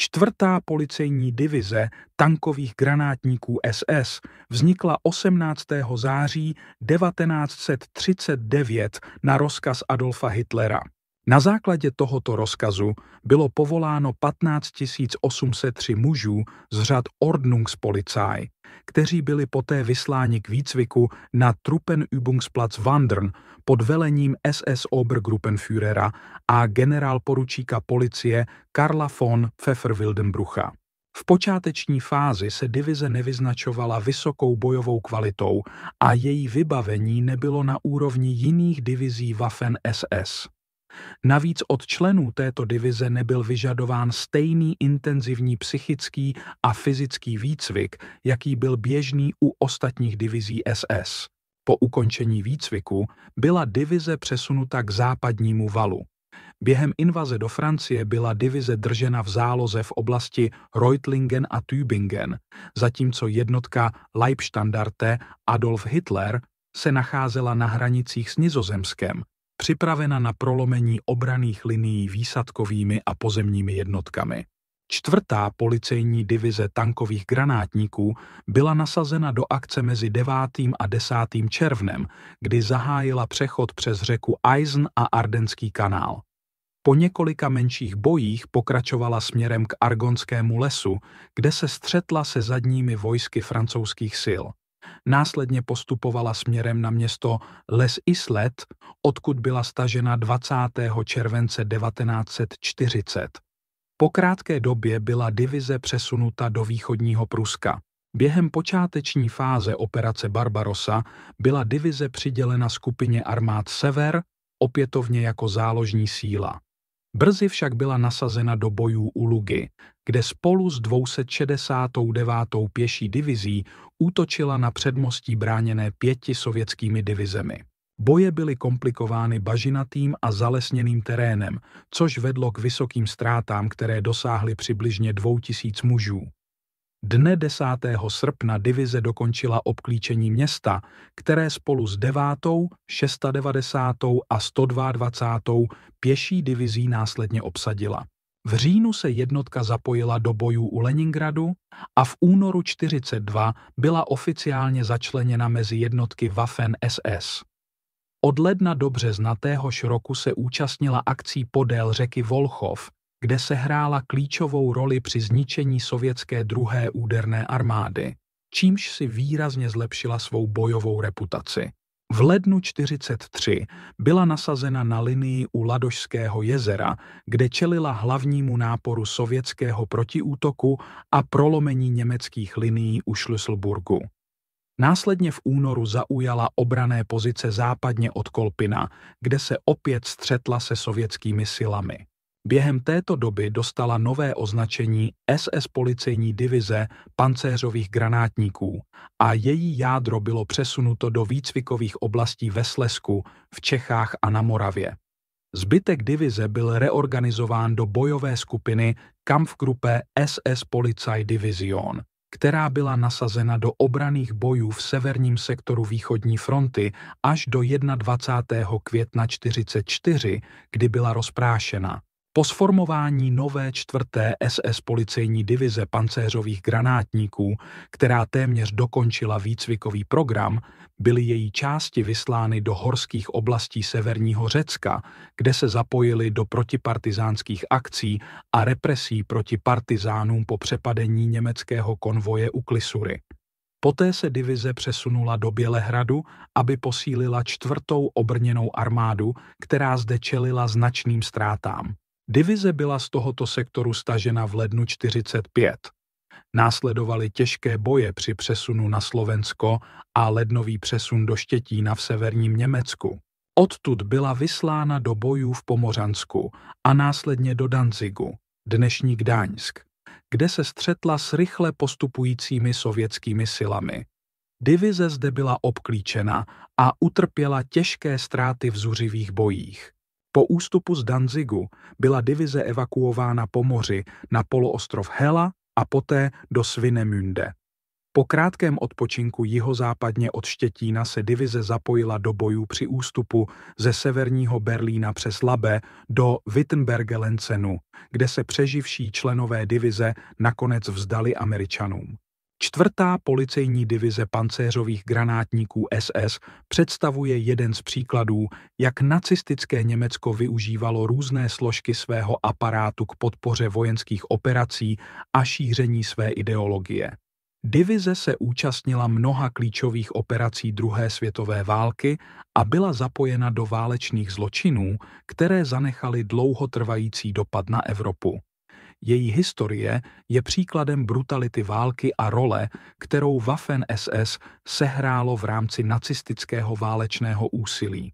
Čtvrtá policejní divize tankových granátníků SS vznikla 18. září 1939 na rozkaz Adolfa Hitlera. Na základě tohoto rozkazu bylo povoláno 15 803 mužů z řad Ordnungspolizei, kteří byli poté vysláni k výcviku na Truppenübungsplatz Wandern pod velením SS Obergruppenführera a generálporučíka policie Karla von Pfefferwildenbrucha. V počáteční fázi se divize nevyznačovala vysokou bojovou kvalitou a její vybavení nebylo na úrovni jiných divizí Waffen SS. Navíc od členů této divize nebyl vyžadován stejný intenzivní psychický a fyzický výcvik, jaký byl běžný u ostatních divizí SS. Po ukončení výcviku byla divize přesunuta k západnímu valu. Během invaze do Francie byla divize držena v záloze v oblasti Reutlingen a Tübingen, zatímco jednotka Leibstandarte Adolf Hitler se nacházela na hranicích s Nizozemskem, připravena na prolomení obraných linií výsadkovými a pozemními jednotkami. Čtvrtá policejní divize tankových granátníků byla nasazena do akce mezi 9. a 10. červnem, kdy zahájila přechod přes řeku Eisen a Ardenský kanál. Po několika menších bojích pokračovala směrem k Argonskému lesu, kde se střetla se zadními vojsky francouzských sil následně postupovala směrem na město Les Islet, odkud byla stažena 20. července 1940. Po krátké době byla divize přesunuta do východního Pruska. Během počáteční fáze operace Barbarossa byla divize přidělena skupině armád Sever, opětovně jako záložní síla. Brzy však byla nasazena do bojů u Lugy, kde spolu s 269. pěší divizí útočila na předmostí bráněné pěti sovětskými divizemi. Boje byly komplikovány bažinatým a zalesněným terénem, což vedlo k vysokým ztrátám, které dosáhly přibližně 2000 mužů. Dne 10. srpna divize dokončila obklíčení města, které spolu s 9., 690. a 122. pěší divizí následně obsadila. V říjnu se jednotka zapojila do bojů u Leningradu a v únoru 1942 byla oficiálně začleněna mezi jednotky Waffen SS. Od ledna do března téhož roku se účastnila akcí podél řeky Volchov, kde se hrála klíčovou roli při zničení sovětské druhé úderné armády, čímž si výrazně zlepšila svou bojovou reputaci. V lednu 43 byla nasazena na linii u Ladožského jezera, kde čelila hlavnímu náporu sovětského protiútoku a prolomení německých linií u Schlüsselburgu. Následně v únoru zaujala obrané pozice západně od Kolpina, kde se opět střetla se sovětskými silami. Během této doby dostala nové označení SS policejní divize pancéřových granátníků a její jádro bylo přesunuto do výcvikových oblastí ve Slesku, v Čechách a na Moravě. Zbytek divize byl reorganizován do bojové skupiny Kampfgruppe SS Division, která byla nasazena do obraných bojů v severním sektoru východní fronty až do 21. května 1944, kdy byla rozprášena. Po sformování nové čtvrté SS policejní divize pancéřových granátníků, která téměř dokončila výcvikový program, byly její části vyslány do horských oblastí severního Řecka, kde se zapojili do protipartizánských akcí a represí proti partizánům po přepadení německého konvoje u Klisury. Poté se divize přesunula do Bělehradu, aby posílila čtvrtou obrněnou armádu, která zde čelila značným ztrátám. Divize byla z tohoto sektoru stažena v lednu 45. Následovaly těžké boje při přesunu na Slovensko a lednový přesun do Štětína v severním Německu. Odtud byla vyslána do bojů v Pomořansku a následně do Danzigu, dnešní Gdaňsk, kde se střetla s rychle postupujícími sovětskými silami. Divize zde byla obklíčena a utrpěla těžké ztráty v zuřivých bojích. Po ústupu z Danzigu byla divize evakuována po moři na poloostrov Hela a poté do Svinemünde. Po krátkém odpočinku jihozápadně od Štětína se divize zapojila do bojů při ústupu ze severního Berlína přes Labe do Wittenbergelencenu, kde se přeživší členové divize nakonec vzdali Američanům. Čtvrtá policejní divize pancéřových granátníků SS představuje jeden z příkladů, jak nacistické Německo využívalo různé složky svého aparátu k podpoře vojenských operací a šíření své ideologie. Divize se účastnila mnoha klíčových operací druhé světové války a byla zapojena do válečných zločinů, které zanechaly dlouhotrvající dopad na Evropu. Její historie je příkladem brutality války a role, kterou Waffen-SS sehrálo v rámci nacistického válečného úsilí.